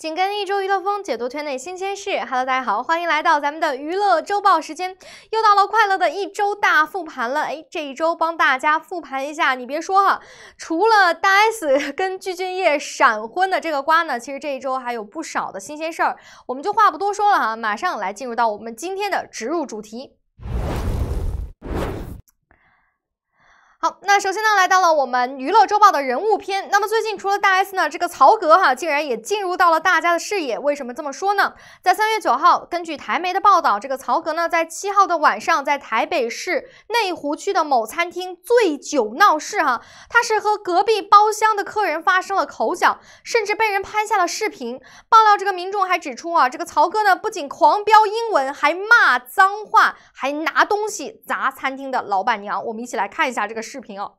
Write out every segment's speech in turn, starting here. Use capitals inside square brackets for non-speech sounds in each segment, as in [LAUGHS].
紧跟一周娱乐风，解读圈内新鲜事。Hello，大家好，欢迎来到咱们的娱乐周报时间。又到了快乐的一周大复盘了，哎，这一周帮大家复盘一下。你别说哈，除了大 S [LAUGHS] 跟具俊晔闪婚的这个瓜呢，其实这一周还有不少的新鲜事儿。我们就话不多说了哈，马上来进入到我们今天的植入主题。好，那首先呢，来到了我们娱乐周报的人物篇。那么最近除了大 S 呢，这个曹格哈竟然也进入到了大家的视野。为什么这么说呢？在三月九号，根据台媒的报道，这个曹格呢，在七号的晚上，在台北市内湖区的某餐厅醉酒闹事哈，他是和隔壁包厢的客人发生了口角，甚至被人拍下了视频。爆料这个民众还指出啊，这个曹格呢不仅狂飙英文，还骂脏话，还拿东西砸餐厅的老板娘。我们一起来看一下这个。视频哦。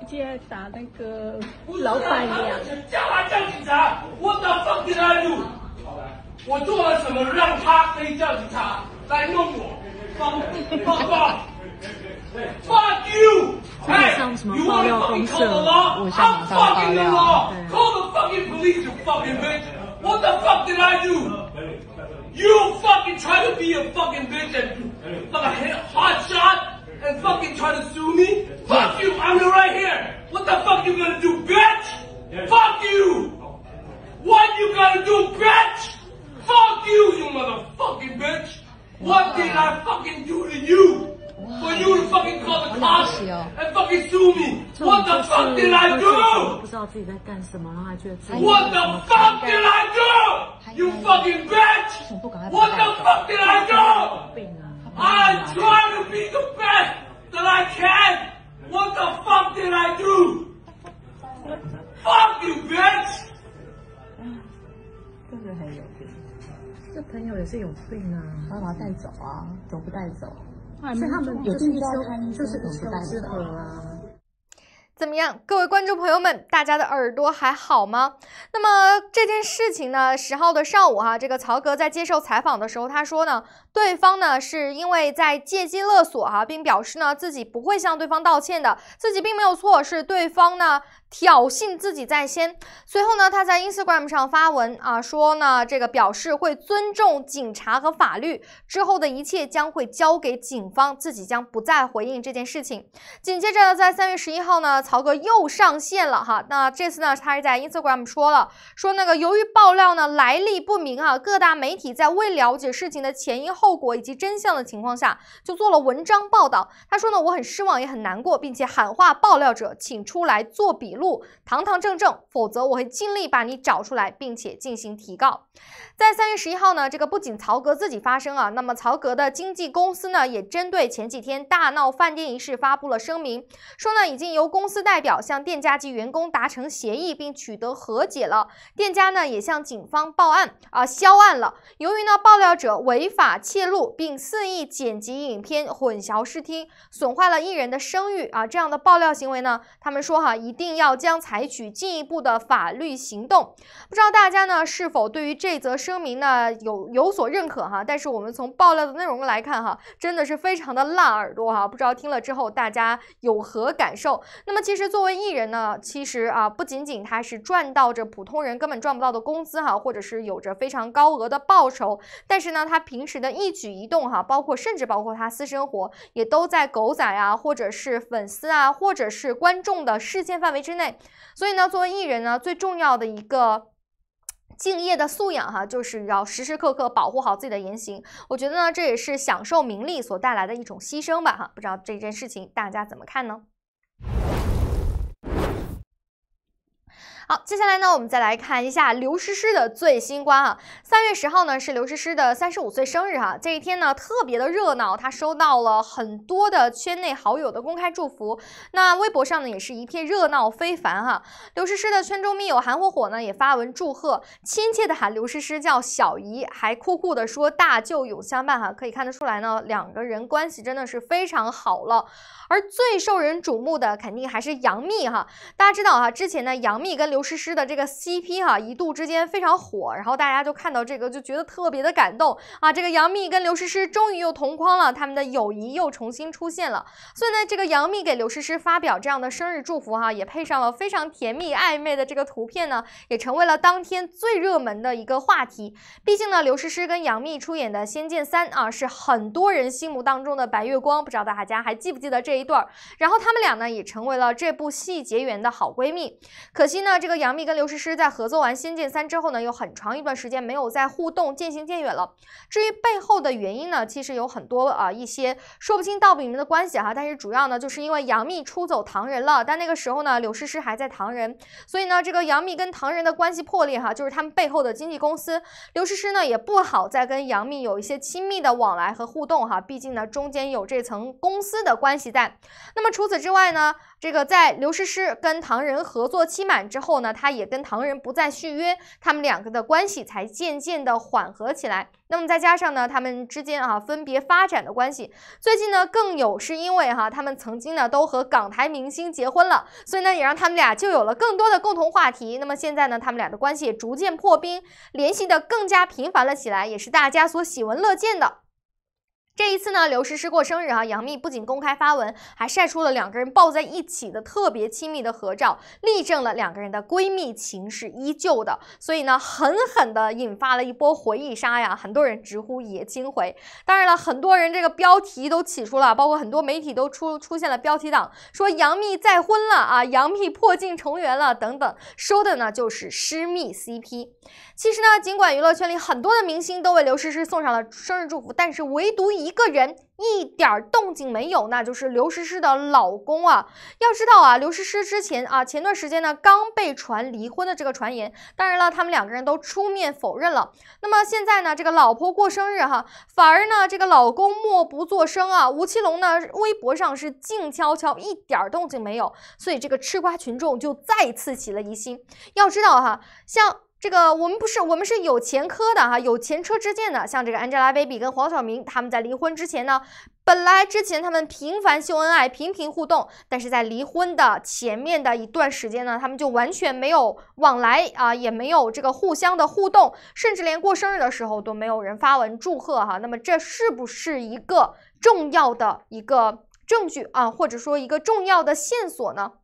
直接打那个老板一样。叫他叫警察，What the fucking did I do？我做了什么让他可以叫警察来弄我？放放放！Fuck you！Hey，you want to call the law？I'm fucking the law！Call the fucking police，you fucking bitch！What the fuck did I do？You don't fucking try to be a fucking bitch and fucking hit hot shot and fucking try to sue me. Fuck you, I'm right here. What the fuck you gonna do, bitch? Fuck you. What you gonna do, bitch? Fuck you, you motherfucking bitch. What did I fucking do to you? For you to fucking call the cops and fucking sue me. What the fuck did I do? What the fuck did I do? You fucking bitch! What the fuck did I do? I m try i n g to be the best that I can. What the fuck did I do? Fuck you, bitch! 这个还有病，这朋友也是有病啊！把他带走啊！都不带走，所以他们有病交开就是不带走啊！怎么样，各位观众朋友们，大家的耳朵还好吗？那么这件事情呢，十号的上午哈，这个曹格在接受采访的时候，他说呢。对方呢是因为在借机勒索哈，并表示呢自己不会向对方道歉的，自己并没有错，是对方呢挑衅自己在先。随后呢他在 Instagram 上发文啊说呢这个表示会尊重警察和法律，之后的一切将会交给警方，自己将不再回应这件事情。紧接着呢在三月十一号呢曹哥又上线了哈，那这次呢他是在 Instagram 说了说那个由于爆料呢来历不明啊，各大媒体在未了解事情的前因后。后果以及真相的情况下，就做了文章报道。他说呢，我很失望，也很难过，并且喊话爆料者，请出来做笔录，堂堂正正，否则我会尽力把你找出来，并且进行提告。在三月十一号呢，这个不仅曹格自己发声啊，那么曹格的经纪公司呢，也针对前几天大闹饭店一事发布了声明，说呢，已经由公司代表向店家及员工达成协议，并取得和解了。店家呢，也向警方报案啊，销案了。由于呢，爆料者违法。泄露并肆意剪辑影片，混淆视听，损坏了艺人的声誉啊！这样的爆料行为呢？他们说哈，一定要将采取进一步的法律行动。不知道大家呢是否对于这则声明呢有有所认可哈？但是我们从爆料的内容来看哈，真的是非常的辣耳朵哈！不知道听了之后大家有何感受？那么其实作为艺人呢，其实啊不仅仅他是赚到着普通人根本赚不到的工资哈，或者是有着非常高额的报酬，但是呢他平时的艺。一举一动哈，包括甚至包括他私生活，也都在狗仔啊，或者是粉丝啊，或者是观众的视线范围之内。所以呢，作为艺人呢，最重要的一个敬业的素养哈，就是要时时刻刻保护好自己的言行。我觉得呢，这也是享受名利所带来的一种牺牲吧哈。不知道这件事情大家怎么看呢？好，接下来呢，我们再来看一下刘诗诗的最新瓜啊。三月十号呢，是刘诗诗的三十五岁生日哈。这一天呢，特别的热闹，她收到了很多的圈内好友的公开祝福。那微博上呢，也是一片热闹非凡哈。刘诗诗的圈中密友韩火火呢，也发文祝贺，亲切的喊刘诗诗叫小姨，还酷酷的说大舅有相伴哈。可以看得出来呢，两个人关系真的是非常好了。而最受人瞩目的肯定还是杨幂哈，大家知道哈，之前呢杨幂跟刘诗诗的这个 CP 哈一度之间非常火，然后大家就看到这个就觉得特别的感动啊，这个杨幂跟刘诗诗终于又同框了，他们的友谊又重新出现了，所以呢这个杨幂给刘诗诗发表这样的生日祝福哈，也配上了非常甜蜜暧昧的这个图片呢，也成为了当天最热门的一个话题，毕竟呢刘诗诗跟杨幂出演的《仙剑三》啊是很多人心目当中的白月光，不知道大家还记不记得这。一对儿，然后他们俩呢也成为了这部戏结缘的好闺蜜。可惜呢，这个杨幂跟刘诗诗在合作完《仙剑三》之后呢，有很长一段时间没有再互动，渐行渐远了。至于背后的原因呢，其实有很多啊，一些说不清道不明的关系哈。但是主要呢，就是因为杨幂出走唐人了，但那个时候呢，刘诗诗还在唐人，所以呢，这个杨幂跟唐人的关系破裂哈，就是他们背后的经纪公司刘诗诗呢也不好再跟杨幂有一些亲密的往来和互动哈，毕竟呢中间有这层公司的关系在。那么除此之外呢，这个在刘诗诗跟唐人合作期满之后呢，她也跟唐人不再续约，他们两个的关系才渐渐的缓和起来。那么再加上呢，他们之间啊分别发展的关系，最近呢更有是因为哈他们曾经呢都和港台明星结婚了，所以呢也让他们俩就有了更多的共同话题。那么现在呢，他们俩的关系也逐渐破冰，联系的更加频繁了起来，也是大家所喜闻乐见的。这一次呢，刘诗诗过生日啊，杨幂不仅公开发文，还晒出了两个人抱在一起的特别亲密的合照，力证了两个人的闺蜜情是依旧的。所以呢，狠狠地引发了一波回忆杀呀！很多人直呼也惊回。当然了，很多人这个标题都起出了，包括很多媒体都出出现了标题党，说杨幂再婚了啊，杨幂破镜重圆了等等，说的呢就是师密 CP。其实呢，尽管娱乐圈里很多的明星都为刘诗诗送上了生日祝福，但是唯独一。一个人一点动静没有，那就是刘诗诗的老公啊。要知道啊，刘诗诗之前啊，前段时间呢刚被传离婚的这个传言，当然了，他们两个人都出面否认了。那么现在呢，这个老婆过生日哈，反而呢这个老公默不作声啊。吴奇隆呢微博上是静悄悄，一点动静没有，所以这个吃瓜群众就再次起了疑心。要知道哈，像。这个我们不是，我们是有前科的哈，有前车之鉴的。像这个 Angelababy 跟黄晓明，他们在离婚之前呢，本来之前他们频繁秀恩爱，频频互动，但是在离婚的前面的一段时间呢，他们就完全没有往来啊，也没有这个互相的互动，甚至连过生日的时候都没有人发文祝贺哈。那么这是不是一个重要的一个证据啊，或者说一个重要的线索呢？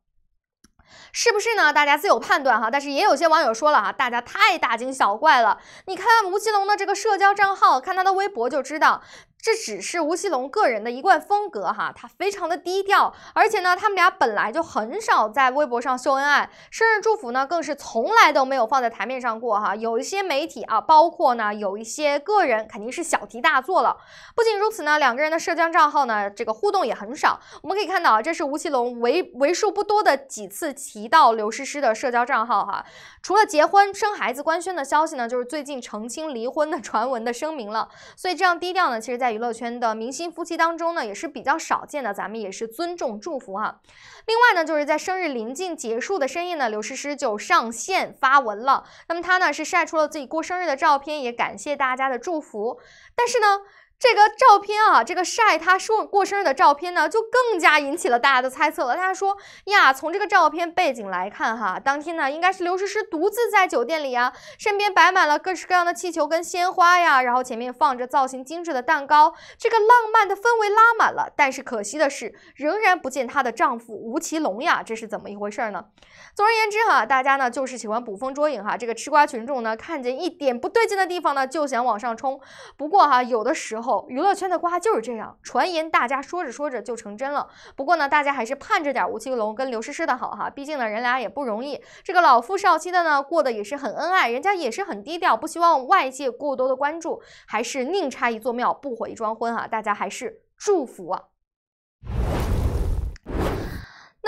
是不是呢？大家自有判断哈。但是也有些网友说了哈，大家太大惊小怪了。你看吴奇隆的这个社交账号，看他的微博就知道。这只是吴奇隆个人的一贯风格哈，他非常的低调，而且呢，他们俩本来就很少在微博上秀恩爱，生日祝福呢更是从来都没有放在台面上过哈。有一些媒体啊，包括呢有一些个人肯定是小题大做了。不仅如此呢，两个人的社交账号呢这个互动也很少。我们可以看到啊，这是吴奇隆为为数不多的几次提到刘诗诗的社交账号哈，除了结婚生孩子官宣的消息呢，就是最近澄清离婚的传闻的声明了。所以这样低调呢，其实在于。娱乐圈的明星夫妻当中呢，也是比较少见的，咱们也是尊重祝福哈。另外呢，就是在生日临近结束的深夜呢，刘诗诗就上线发文了。那么她呢是晒出了自己过生日的照片，也感谢大家的祝福。但是呢。这个照片啊，这个晒他说过生日的照片呢，就更加引起了大家的猜测了。大家说呀，从这个照片背景来看哈，当天呢应该是刘诗诗独自在酒店里啊，身边摆满了各式各样的气球跟鲜花呀，然后前面放着造型精致的蛋糕，这个浪漫的氛围拉满了。但是可惜的是，仍然不见她的丈夫吴奇隆呀，这是怎么一回事呢？总而言之哈，大家呢就是喜欢捕风捉影哈，这个吃瓜群众呢看见一点不对劲的地方呢就想往上冲。不过哈，有的时候。娱乐圈的瓜就是这样，传言大家说着说着就成真了。不过呢，大家还是盼着点吴奇隆跟刘诗诗的好哈，毕竟呢人俩也不容易。这个老夫少妻的呢，过得也是很恩爱，人家也是很低调，不希望外界过多的关注，还是宁拆一座庙不毁一桩婚啊！大家还是祝福啊。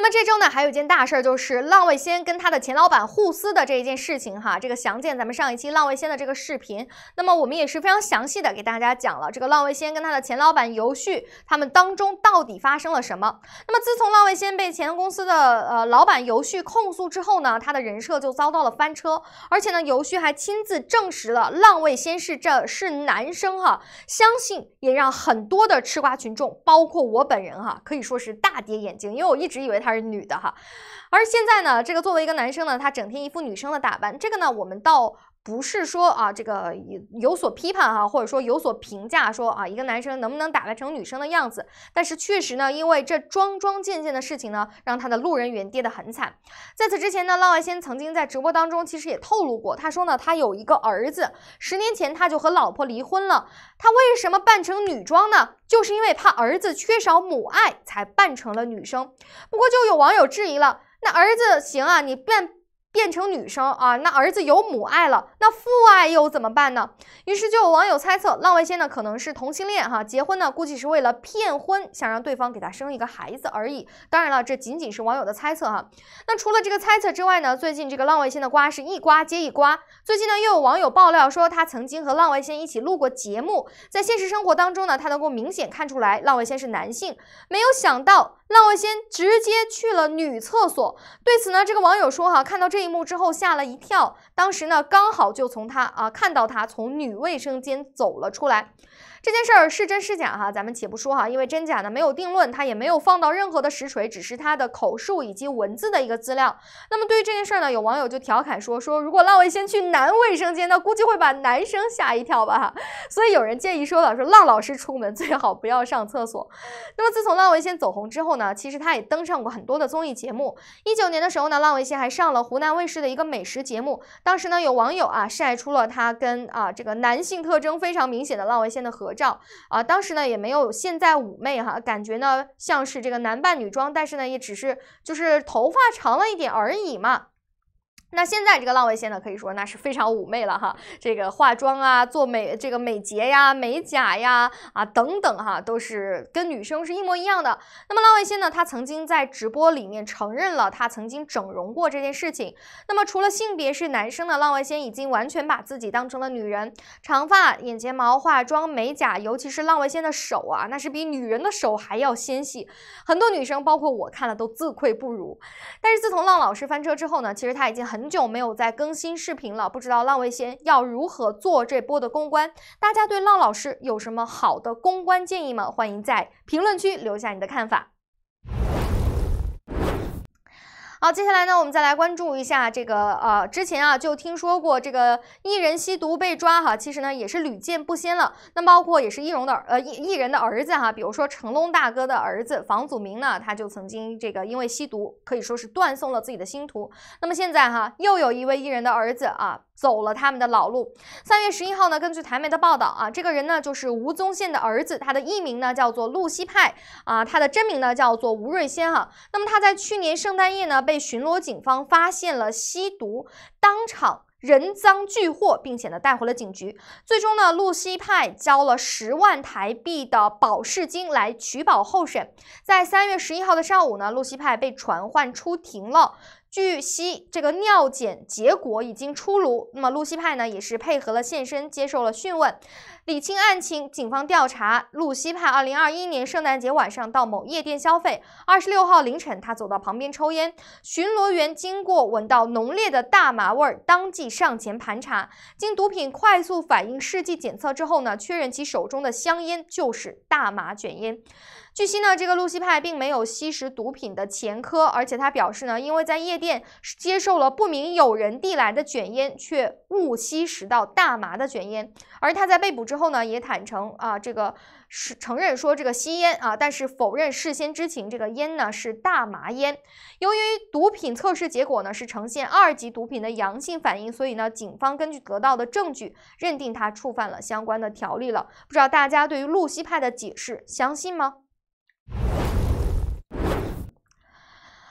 那么这周呢，还有一件大事儿，就是浪味仙跟他的前老板互撕的这一件事情哈，这个详见咱们上一期浪味仙的这个视频。那么我们也是非常详细的给大家讲了这个浪味仙跟他的前老板游旭他们当中到底发生了什么。那么自从浪味仙被前公司的呃老板游旭控诉之后呢，他的人设就遭到了翻车，而且呢，游旭还亲自证实了浪味仙是这是男生哈，相信也让很多的吃瓜群众，包括我本人哈，可以说是大跌眼镜，因为我一直以为他。还是女的哈，而现在呢，这个作为一个男生呢，他整天一副女生的打扮，这个呢，我们到。不是说啊，这个有有所批判哈，或者说有所评价，说啊，一个男生能不能打扮成女生的样子？但是确实呢，因为这桩桩件件的事情呢，让他的路人缘跌得很惨。在此之前呢，浪外仙曾经在直播当中其实也透露过，他说呢，他有一个儿子，十年前他就和老婆离婚了。他为什么扮成女装呢？就是因为怕儿子缺少母爱才扮成了女生。不过就有网友质疑了，那儿子行啊，你扮变成女生啊，那儿子有母爱了，那父爱又怎么办呢？于是就有网友猜测，浪味仙呢可能是同性恋哈，结婚呢估计是为了骗婚，想让对方给他生一个孩子而已。当然了，这仅仅是网友的猜测哈。那除了这个猜测之外呢，最近这个浪味仙的瓜是一瓜接一瓜，最近呢又有网友爆料说他曾经和浪味仙一起录过节目，在现实生活当中呢，他能够明显看出来浪味仙是男性，没有想到。浪味仙直接去了女厕所，对此呢，这个网友说：“哈，看到这一幕之后吓了一跳，当时呢刚好就从他啊看到他从女卫生间走了出来。”这件事儿是真是假哈，咱们且不说哈，因为真假呢没有定论，他也没有放到任何的实锤，只是他的口述以及文字的一个资料。那么对于这件事儿呢，有网友就调侃说说，如果浪味先去男卫生间，那估计会把男生吓一跳吧。所以有人建议说了，说浪老师出门最好不要上厕所。那么自从浪味先走红之后呢，其实他也登上过很多的综艺节目。一九年的时候呢，浪味先还上了湖南卫视的一个美食节目，当时呢有网友啊晒出了他跟啊这个男性特征非常明显的浪味先的合。合照啊，当时呢也没有现在妩媚哈，感觉呢像是这个男扮女装，但是呢也只是就是头发长了一点而已嘛。那现在这个浪味仙呢，可以说那是非常妩媚了哈。这个化妆啊，做美这个美睫呀、美甲呀啊等等哈，都是跟女生是一模一样的。那么浪味仙呢，她曾经在直播里面承认了她曾经整容过这件事情。那么除了性别是男生的浪味仙，已经完全把自己当成了女人，长发、眼睫毛、化妆、美甲，尤其是浪味仙的手啊，那是比女人的手还要纤细，很多女生包括我看了都自愧不如。但是自从浪老师翻车之后呢，其实她已经很。很久没有在更新视频了，不知道浪味仙要如何做这波的公关？大家对浪老师有什么好的公关建议吗？欢迎在评论区留下你的看法。好，接下来呢，我们再来关注一下这个呃，之前啊就听说过这个艺人吸毒被抓哈，其实呢也是屡见不鲜了。那么包括也是艺荣的呃艺艺人的儿子哈，比如说成龙大哥的儿子房祖名呢，他就曾经这个因为吸毒可以说是断送了自己的星途。那么现在哈，又有一位艺人的儿子啊。走了他们的老路。三月十一号呢，根据台媒的报道啊，这个人呢就是吴宗宪的儿子，他的艺名呢叫做路西派啊，他的真名呢叫做吴瑞先哈。那么他在去年圣诞夜呢被巡逻警方发现了吸毒，当场人赃俱获，并且呢带回了警局。最终呢，路西派交了十万台币的保释金来取保候审。在三月十一号的上午呢，路西派被传唤出庭了。据悉，这个尿检结果已经出炉。那么，露西派呢也是配合了现身，接受了讯问，理清案情。警方调查，露西派二零二一年圣诞节晚上到某夜店消费。二十六号凌晨，他走到旁边抽烟，巡逻员经过闻到浓烈的大麻味儿，当即上前盘查。经毒品快速反应试剂检测之后呢，确认其手中的香烟就是大麻卷烟。据悉呢，这个路西派并没有吸食毒品的前科，而且他表示呢，因为在夜店接受了不明有人递来的卷烟，却误吸食到大麻的卷烟。而他在被捕之后呢，也坦诚啊，这个是承认说这个吸烟啊，但是否认事先知情这个烟呢是大麻烟。由于毒品测试结果呢是呈现二级毒品的阳性反应，所以呢，警方根据得到的证据认定他触犯了相关的条例了。不知道大家对于路西派的解释相信吗？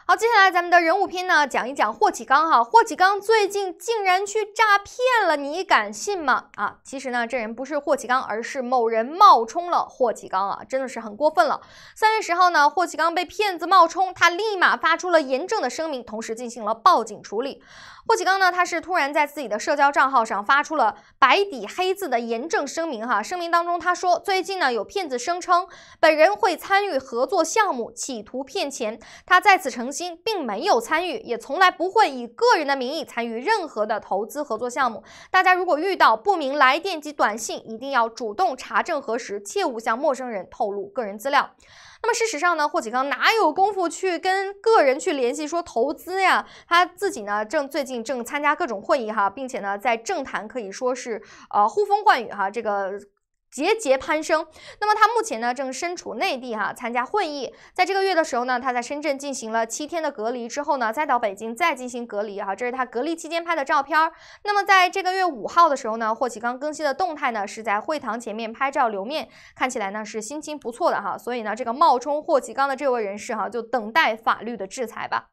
好，接下来咱们的人物篇呢，讲一讲霍启刚哈。霍启刚最近竟然去诈骗了，你敢信吗？啊，其实呢，这人不是霍启刚，而是某人冒充了霍启刚啊，真的是很过分了。三月十号呢，霍启刚被骗子冒充，他立马发出了严正的声明，同时进行了报警处理。霍启刚呢？他是突然在自己的社交账号上发出了白底黑字的严正声明，哈。声明当中他说，最近呢有骗子声称本人会参与合作项目，企图骗钱。他在此澄清，并没有参与，也从来不会以个人的名义参与任何的投资合作项目。大家如果遇到不明来电及短信，一定要主动查证核实，切勿向陌生人透露个人资料。那么事实上呢，霍启刚哪有功夫去跟个人去联系说投资呀？他自己呢，正最近正参加各种会议哈，并且呢，在政坛可以说是呃呼风唤雨哈，这个。节节攀升。那么他目前呢，正身处内地哈，参加会议。在这个月的时候呢，他在深圳进行了七天的隔离之后呢，再到北京再进行隔离啊。这是他隔离期间拍的照片。那么在这个月五号的时候呢，霍启刚更新的动态呢，是在会堂前面拍照留念，看起来呢是心情不错的哈。所以呢，这个冒充霍启刚的这位人士哈，就等待法律的制裁吧。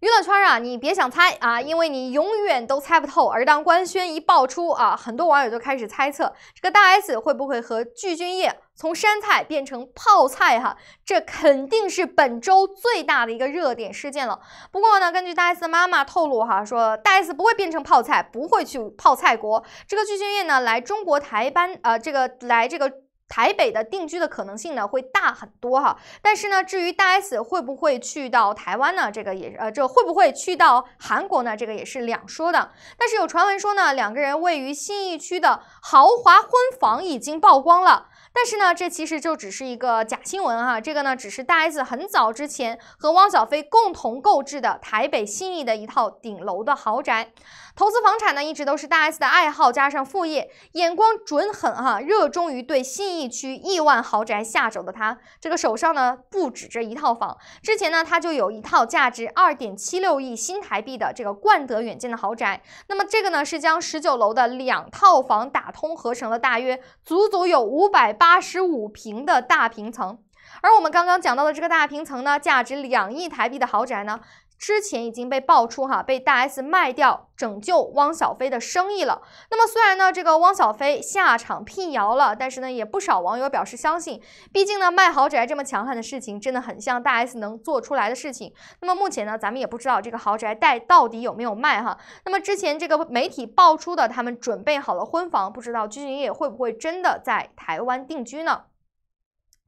娱乐圈啊，你别想猜啊，因为你永远都猜不透。而当官宣一爆出啊，很多网友就开始猜测，这个大 S 会不会和具俊晔从山菜变成泡菜？哈，这肯定是本周最大的一个热点事件了。不过呢，根据大 S 妈妈透露哈，说大 S 不会变成泡菜，不会去泡菜国。这个具俊晔呢，来中国台湾，呃，这个来这个。台北的定居的可能性呢会大很多哈，但是呢，至于大 S 会不会去到台湾呢，这个也呃，这会不会去到韩国呢，这个也是两说的。但是有传闻说呢，两个人位于新义区的豪华婚房已经曝光了，但是呢，这其实就只是一个假新闻哈，这个呢，只是大 S 很早之前和汪小菲共同购置的台北新义的一套顶楼的豪宅。投资房产呢，一直都是大 S 的爱好，加上副业，眼光准狠哈。热衷于对新一区亿万豪宅下手的他，这个手上呢不止这一套房。之前呢，他就有一套价值二点七六亿新台币的这个冠德远见的豪宅。那么这个呢，是将十九楼的两套房打通合成了，大约足足有五百八十五平的大平层。而我们刚刚讲到的这个大平层呢，价值两亿台币的豪宅呢。之前已经被爆出哈，被大 S 卖掉拯救汪小菲的生意了。那么虽然呢，这个汪小菲下场辟谣了，但是呢，也不少网友表示相信。毕竟呢，卖豪宅这么强悍的事情，真的很像大 S 能做出来的事情。那么目前呢，咱们也不知道这个豪宅带到底有没有卖哈。那么之前这个媒体爆出的，他们准备好了婚房，不知道鞠婧祎会不会真的在台湾定居呢？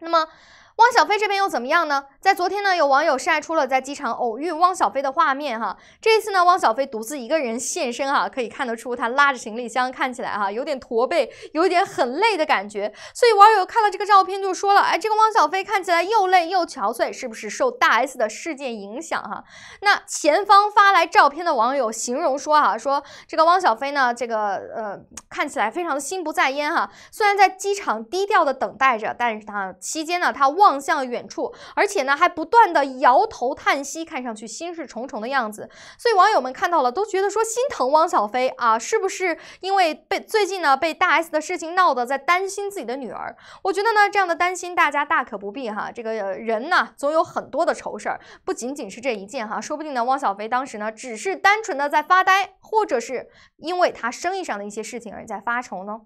那么。汪小菲这边又怎么样呢？在昨天呢，有网友晒出了在机场偶遇汪小菲的画面哈。这一次呢，汪小菲独自一个人现身哈，可以看得出他拉着行李箱，看起来哈有点驼背，有点很累的感觉。所以网友看到这个照片就说了：“哎，这个汪小菲看起来又累又憔悴，是不是受大 S 的事件影响哈？”那前方发来照片的网友形容说哈，说这个汪小菲呢，这个呃看起来非常的心不在焉哈。虽然在机场低调的等待着，但是他期间呢，他忘。望向远处，而且呢还不断的摇头叹息，看上去心事重重的样子。所以网友们看到了都觉得说心疼汪小菲啊，是不是因为被最近呢被大 S 的事情闹得在担心自己的女儿？我觉得呢这样的担心大家大可不必哈。这个人呢总有很多的愁事儿，不仅仅是这一件哈。说不定呢汪小菲当时呢只是单纯的在发呆，或者是因为他生意上的一些事情而在发愁呢。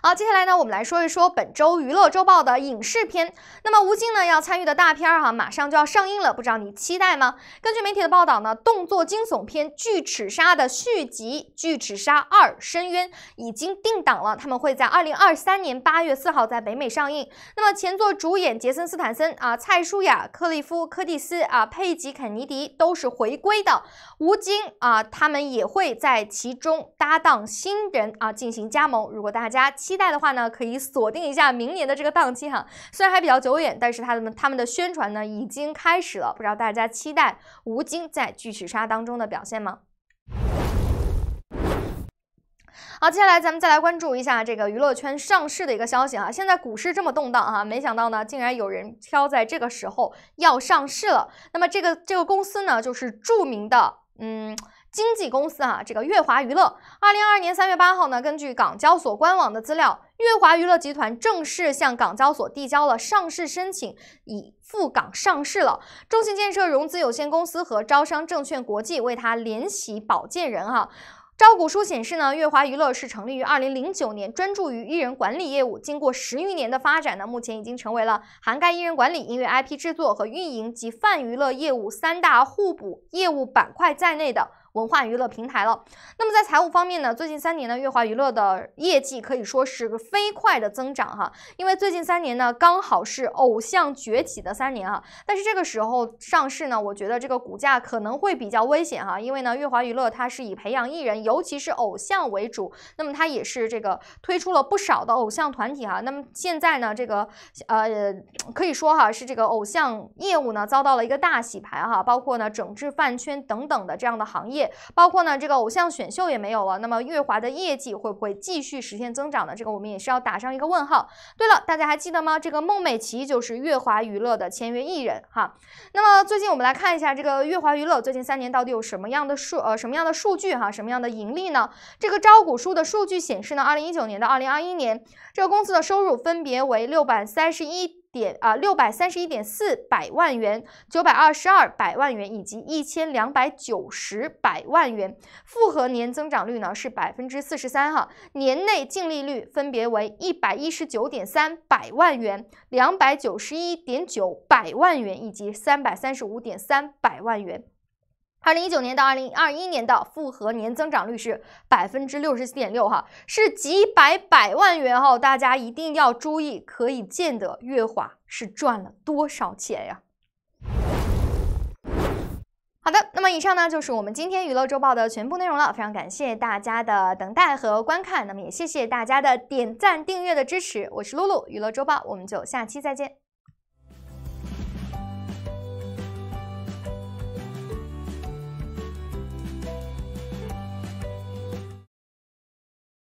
好，接下来呢，我们来说一说本周娱乐周报的影视片。那么吴京呢要参与的大片儿哈，马上就要上映了，不知道你期待吗？根据媒体的报道呢，动作惊悚片《巨齿鲨》的续集《巨齿鲨二：深渊》已经定档了，他们会在二零二三年八月四号在北美上映。那么前作主演杰森·斯坦森啊、蔡舒雅、克利夫·柯蒂斯啊、佩吉·肯尼迪都是回归的，吴京啊，他们也会在其中搭档新人啊进行加盟。如果大家。期待的话呢，可以锁定一下明年的这个档期哈，虽然还比较久远，但是他们他们的宣传呢已经开始了，不知道大家期待吴京在巨齿鲨当中的表现吗？好，接下来咱们再来关注一下这个娱乐圈上市的一个消息啊，现在股市这么动荡啊，没想到呢，竟然有人挑在这个时候要上市了，那么这个这个公司呢，就是著名的嗯。经纪公司啊，这个月华娱乐，二零二二年三月八号呢，根据港交所官网的资料，月华娱乐集团正式向港交所递交了上市申请，已赴港上市了。中信建设融资有限公司和招商证券国际为它联席保荐人哈。招股书显示呢，月华娱乐是成立于二零零九年，专注于艺人管理业务，经过十余年的发展呢，目前已经成为了涵盖艺人管理、音乐 IP 制作和运营及泛娱乐业务三大互补业务板块在内的。文化娱乐平台了。那么在财务方面呢？最近三年呢，月华娱乐的业绩可以说是飞快的增长哈。因为最近三年呢，刚好是偶像崛起的三年啊。但是这个时候上市呢，我觉得这个股价可能会比较危险哈。因为呢，月华娱乐它是以培养艺人，尤其是偶像为主。那么它也是这个推出了不少的偶像团体哈。那么现在呢，这个呃可以说哈是这个偶像业务呢遭到了一个大洗牌哈，包括呢整治饭圈等等的这样的行业。包括呢，这个偶像选秀也没有了。那么月华的业绩会不会继续实现增长呢？这个我们也是要打上一个问号。对了，大家还记得吗？这个孟美岐就是月华娱乐的签约艺人哈。那么最近我们来看一下这个月华娱乐最近三年到底有什么样的数呃什么样的数据哈什么样的盈利呢？这个招股书的数据显示呢，二零一九年到二零二一年，这个公司的收入分别为六百三十一。点啊，六百三十一点四百万元，九百二十二百万元，以及一千两百九十百万元，复合年增长率呢是百分之四十三哈，年内净利率分别为一百一十九点三百万元，两百九十一点九百万元以及三百三十五点三百万元。二零一九年到二零二一年的复合年增长率是百分之六十七点六，哈，是几百百万元哦，大家一定要注意，可以见得月华是赚了多少钱呀？好的，那么以上呢就是我们今天娱乐周报的全部内容了，非常感谢大家的等待和观看，那么也谢谢大家的点赞、订阅的支持，我是露露，娱乐周报，我们就下期再见。